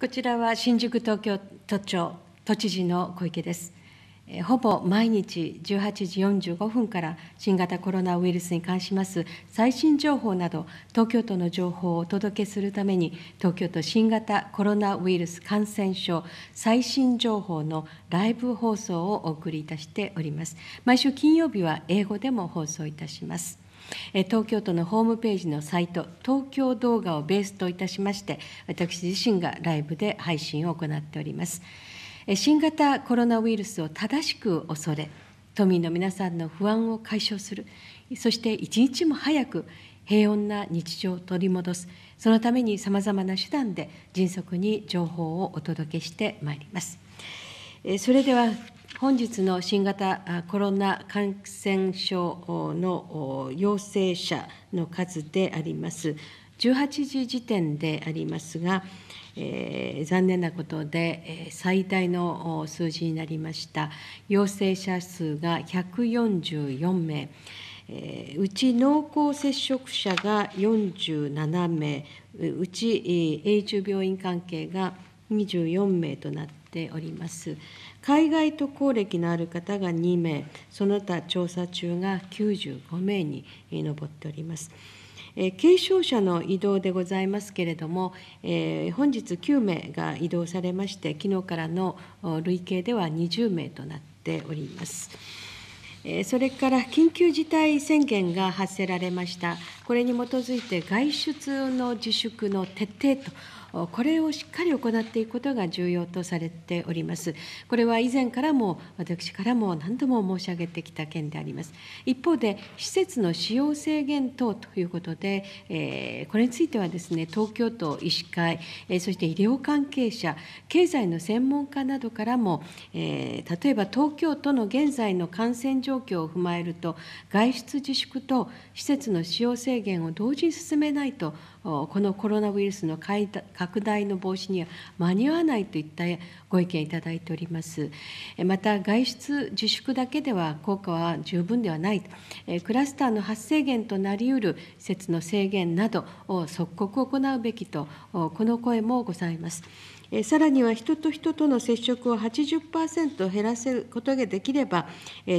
こちらは新宿東京都庁都知事の小池です。ほぼ毎日18時45分から新型コロナウイルスに関します最新情報など東京都の情報をお届けするために東京都新型コロナウイルス感染症最新情報のライブ放送をお送りいたしております毎週金曜日は英語でも放送いたします東京都のホームページのサイト、東京動画をベースといたしまして、私自身がライブで配信を行っております。新型コロナウイルスを正しく恐れ、都民の皆さんの不安を解消する、そして一日も早く平穏な日常を取り戻す、そのためにさまざまな手段で迅速に情報をお届けしてまいります。それでは本日の新型コロナ感染症の陽性者の数であります。18時時点でありますが、残念なことで、最大の数字になりました陽性者数が144名、うち濃厚接触者が47名うち、永住病院関係が24名となってております海外渡航歴のある方が2名その他調査中が95名に上っております軽症者の移動でございますけれども、え本日9名が移動されまして昨日からの累計では20名となっております。それから緊急事態宣言が発せられました、これに基づいて外出の自粛の徹底と。これをしっかり行っていくことが重要とされております。これは以前からも私からも何度も申し上げてきた件であります。一方で、施設の使用制限等ということで、これについてはですね、東京都医師会、そして医療関係者、経済の専門家などからも、例えば東京都の現在の感染状況を踏まえると、外出自粛と施設の使用制限を同時に進めないと、このコロナウイルスの拡大の防止には間に合わないといったご意見いただいております。また、外出自粛だけでは効果は十分ではないと、クラスターの発生源となりうる施設の制限などを即刻行うべきと、この声もございます。さらには人と人との接触を80%減らせることができれば、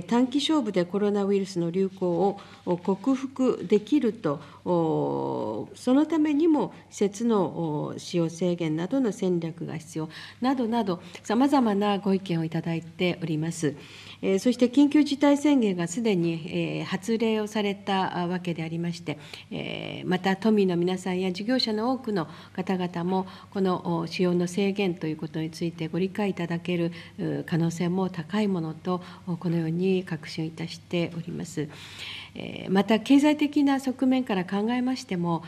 短期勝負でコロナウイルスの流行を克服できるとそのためにも施設の使用制限などの戦略が必要などなど、さまざまなご意見をいただいております。そして緊急事態宣言がすでに発令をされたわけでありまして、また都民の皆さんや事業者の多くの方々も、この使用の制限ということについてご理解いただける可能性も高いものと、このように確信いたしております。また経済的な側面から考えましても、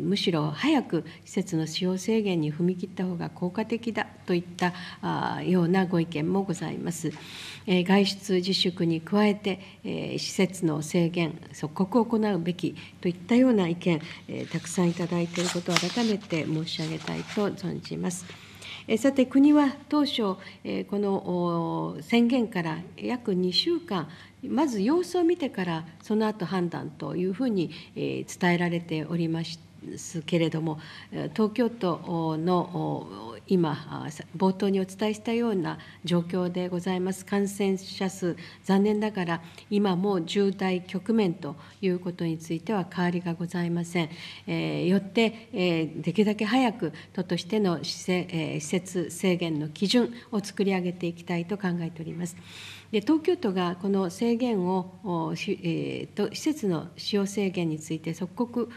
むしろ早く施設の使用制限に踏み切った方が効果的だといったあようなご意見もございます。えー、外出自粛に加えて、えー、施設の制限、即刻行うべきといったような意見、えー、たくさんいただいていることを改めて申し上げたいと存じます。えさて、国は当初、えこの宣言から約2週間、まず様子を見てから、その後判断というふうに、え伝えられておりまして、ですけれども、東京都の今、冒頭にお伝えしたような状況でございます、感染者数、残念ながら今も重大局面ということについては変わりがございません。えよって、えできるだけ早く都としての施設制限の基準を作り上げていきたいと考えております。で東京都がこの制限を、えーと、施設の使用制限について即刻、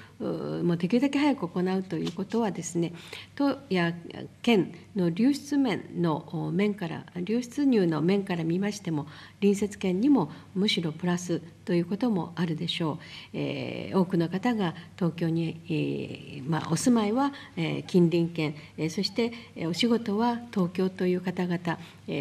もうできるだけ早く行うということはです、ね、都や県の流出面の面から、流出入の面から見ましても、隣接県にもむしろプラスということもあるでしょう。えー、多くの方が東京に、えー、まあ、お住まいは、え近隣県、えそして、えお仕事は東京という方々、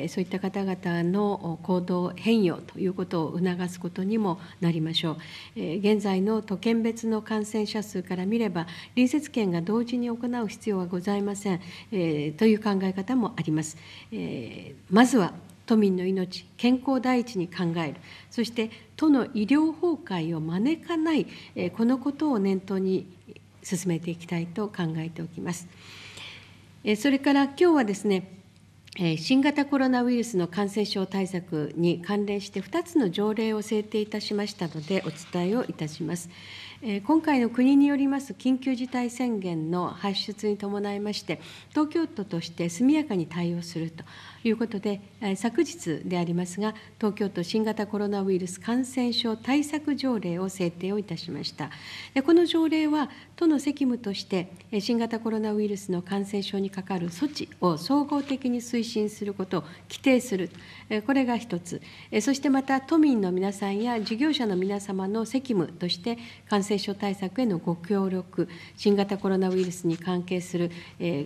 そういった方々の行動変容ということを促すことにもなりましょう。現在の都県別の感染者数から見れば、隣接県が同時に行う必要はございません、えという考え方もあります。えまずは都民の命、健康第一に考える、そして都の医療崩壊を招かない、えこのことを念頭に進めていきたいと考えておきます。えそれから今日はですね新型コロナウイルスの感染症対策に関連して2つの条例を制定いたしましたので、お伝えをいたします。今回の国によります緊急事態宣言の発出に伴いまして、東京都として速やかに対応するということで、昨日でありますが、東京都新型コロナウイルス感染症対策条例を制定をいたしました。でこの条例は、都の責務として、新型コロナウイルスの感染症にかかる措置を総合的に推進することを規定する、これが1つ、そしてまた都民の皆さんや事業者の皆様の責務として、感染接症対策へのご協力、新型コロナウイルスに関係する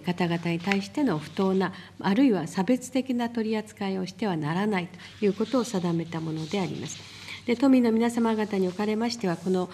方々に対しての不当な、あるいは差別的な取り扱いをしてはならないということを定めたものであります。で都民の皆様方におかれましては、この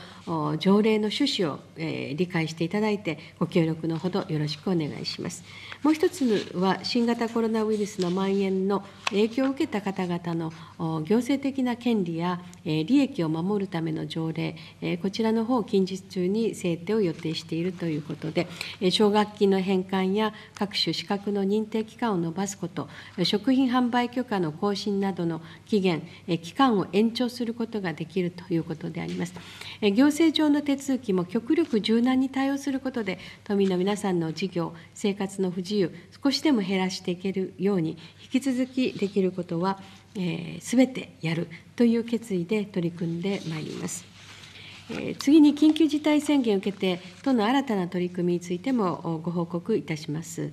条例の趣旨を、え理解していただいて、ご協力のほどよろしくお願いします。もう一つは、新型コロナウイルスの蔓延の影響を受けた方々の行政的な権利や、え利益を守るための条例、えこちらの方を近日中に制定を予定しているということで、奨学金の返還や各種資格の認定期間を延ばすこと、食品販売許可の更新などの期限、期間を延長することことができるということであります。行政上の手続きも極力柔軟に対応することで、都民の皆さんの事業、生活の不自由、少しでも減らしていけるように、引き続きできることは、す、えー、べ、てやるという決意で取り組んでまいります。次に緊急事態宣言を受けて、都の新たな取り組みについてもご報告いたします。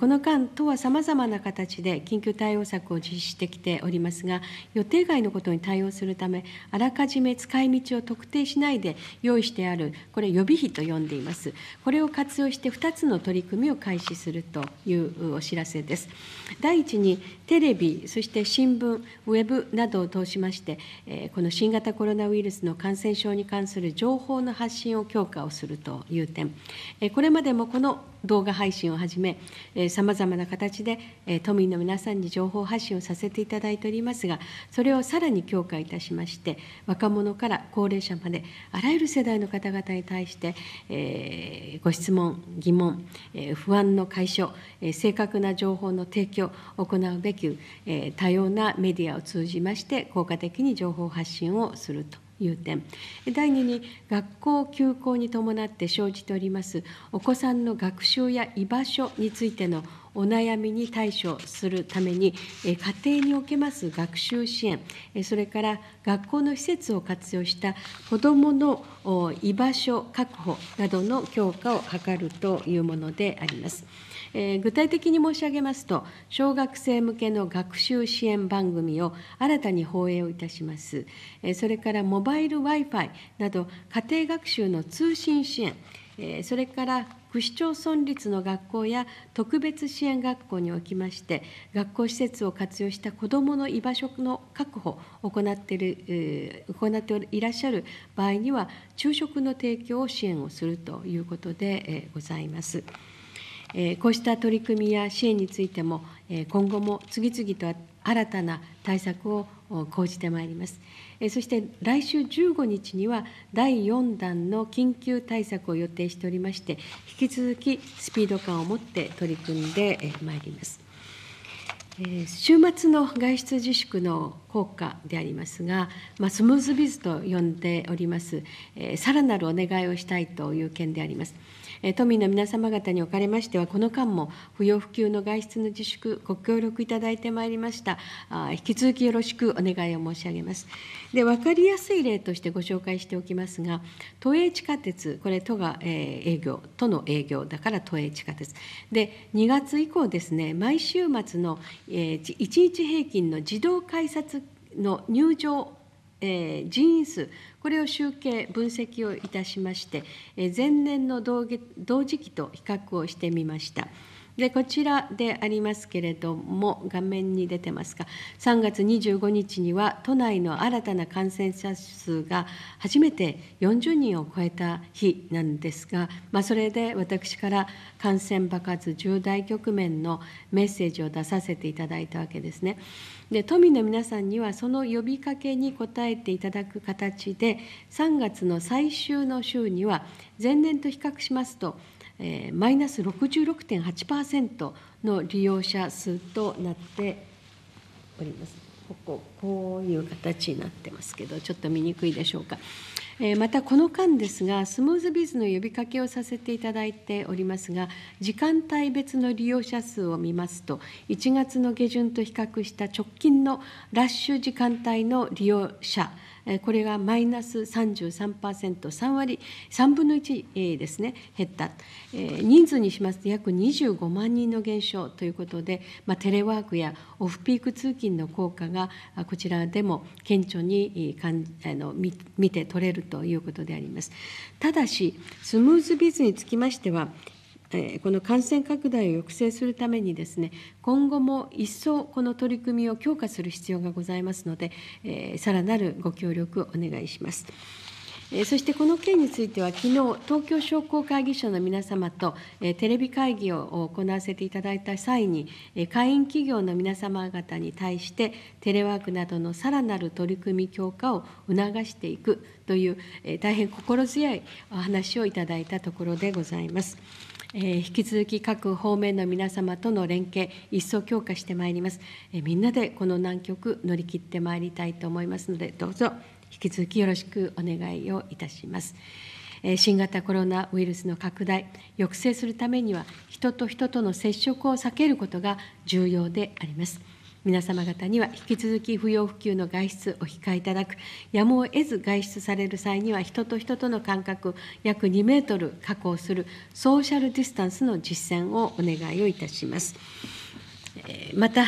この間、都はさまざまな形で緊急対応策を実施してきておりますが、予定外のことに対応するため、あらかじめ使い道を特定しないで用意してある、これ、予備費と呼んでいます、これを活用して2つの取り組みを開始するというお知らせです。第一に、テレビ、そして新聞、ウェブなどを通しまして、この新型コロナウイルスの感染症に関する情報の発信を強化をするという点、これまでもこの動画配信をはじめ、さまざまな形で、え都民の皆さんに情報発信をさせていただいておりますが、それをさらに強化いたしまして、若者から高齢者まで、あらゆる世代の方々に対して、えご質問、疑問、え不安の解消、え正確な情報の提供を行うべき、え多様なメディアを通じまして、効果的に情報発信をすると。いう点第2に学校休校に伴って生じておりますお子さんの学習や居場所についてのお悩みに対処するために、家庭におけます学習支援、それから学校の施設を活用した子どもの居場所確保などの強化を図るというものであります。え具体的に申し上げますと、小学生向けの学習支援番組を新たに放映をいたします、えそれからモバイル Wi-Fi など、家庭学習の通信支援、えそれから区市町村立の学校や特別支援学校におきまして、学校施設を活用した子どもの居場所の確保を行っている、行っていらっしゃる場合には、昼食の提供を支援をするということで、えございます。えこうした取り組みや支援についても、え今後も次々と新たな対策を講じてまいります。そして来週15日には第4弾の緊急対策を予定しておりまして、引き続きスピード感を持って取り組んでまいります。週末の外出自粛の効果でありますが、まあ、スムーズビズと呼んでおります、さらなるお願いをしたいという件であります。都民の皆様方におかれましては、この間も不要不急の外出の自粛、ご協力いただいてまいりました。引き続きよろしくお願いを申し上げます。で、分かりやすい例としてご紹介しておきますが、都営地下鉄、これ、都が、え営業、都の営業だから都営地下鉄。で、2月以降ですね、毎週末の、え1日平均の自動改札の入場え人員数、これを集計、分析をいたしまして、え前年の同時期と比較をしてみました。でこちらでありますけれども、画面に出てますが、3月25日には、都内の新たな感染者数が初めて40人を超えた日なんですが、まあ、それで私から感染爆発重大局面のメッセージを出させていただいたわけですね。で都民の皆さんには、その呼びかけに応えていただく形で、3月の最終の週には、前年と比較しますと、えマイナス66.8%の利用者数となっております。こここういう形になってますけど、ちょっと見にくいでしょうか。えまたこの間ですが、スムーズビズの呼びかけをさせていただいておりますが、時間帯別の利用者数を見ますと、1月の下旬と比較した直近のラッシュ時間帯の利用者、これがマイナス33%、3割、3分の1ですね、減った、人数にしますと約25万人の減少ということで、まあ、テレワークやオフピーク通勤の効果がこちらでも顕著にかんあの見て取れるということであります。ただし、スムーズビズにつきましては、この感染拡大を抑制するためにですね、今後も一層この取り組みを強化する必要がございますので、さらなるご協力をお願いします。そしてこの件については、きのう、東京商工会議所の皆様とテレビ会議を行わせていただいた際に、会員企業の皆様方に対して、テレワークなどのさらなる取り組み強化を促していくという、大変心強いお話をいただいたところでございます。え引き続き各方面の皆様との連携、一層強化してまいります。えみんなでこの難局、乗り切ってまいりたいと思いますので、どうぞ引き続きよろしくお願いをいたします。新型コロナウイルスの拡大、抑制するためには、人と人との接触を避けることが重要であります。皆様方には引き続き不要不急の外出お控えいただく、やむを得ず外出される際には、人と人との間隔約2メートル確保するソーシャルディスタンスの実践をお願いをいたします。また、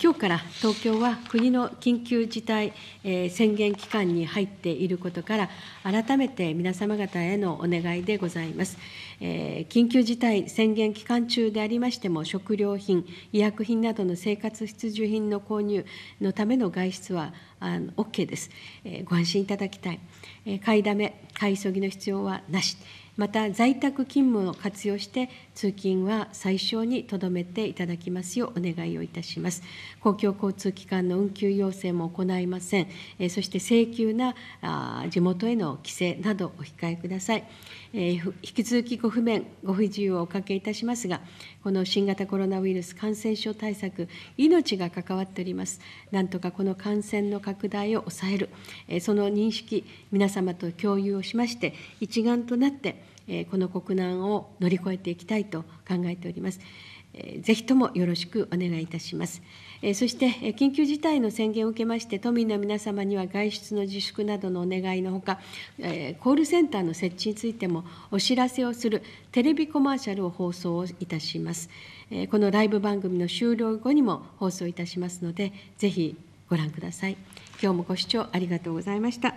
今日から東京は国の緊急事態宣言期間に入っていることから、改めて皆様方へのお願いでございます。緊急事態宣言期間中でありましても、食料品、医薬品などの生活必需品の購入のための外出は OK です。ご安心いただきたい。買いだめ、買い急ぎの必要はなし。また在宅勤務を活用して通勤は最小にとどめていただきますようお願いをいたします公共交通機関の運休要請も行いませんそして請求な地元への帰省などお控えください引き続きご不便、ご不自由をおかけいたしますが、この新型コロナウイルス感染症対策、命が関わっております。なんとかこの感染の拡大を抑える、その認識、皆様と共有をしまして、一丸となって、この国難を乗り越えていきたいと考えております。ぜひともよろしくお願いいたします。そして、緊急事態の宣言を受けまして、都民の皆様には外出の自粛などのお願いのほか、コールセンターの設置についてもお知らせをするテレビコマーシャルを放送をいたします。このライブ番組の終了後にも放送いたしますので、ぜひご覧ください。今日もご視聴ありがとうございました。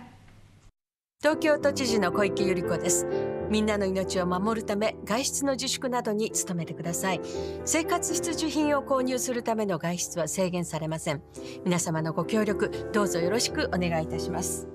東京都知事の小池百合子です。みんなの命を守るため外出の自粛などに努めてください生活必需品を購入するための外出は制限されません皆様のご協力どうぞよろしくお願いいたします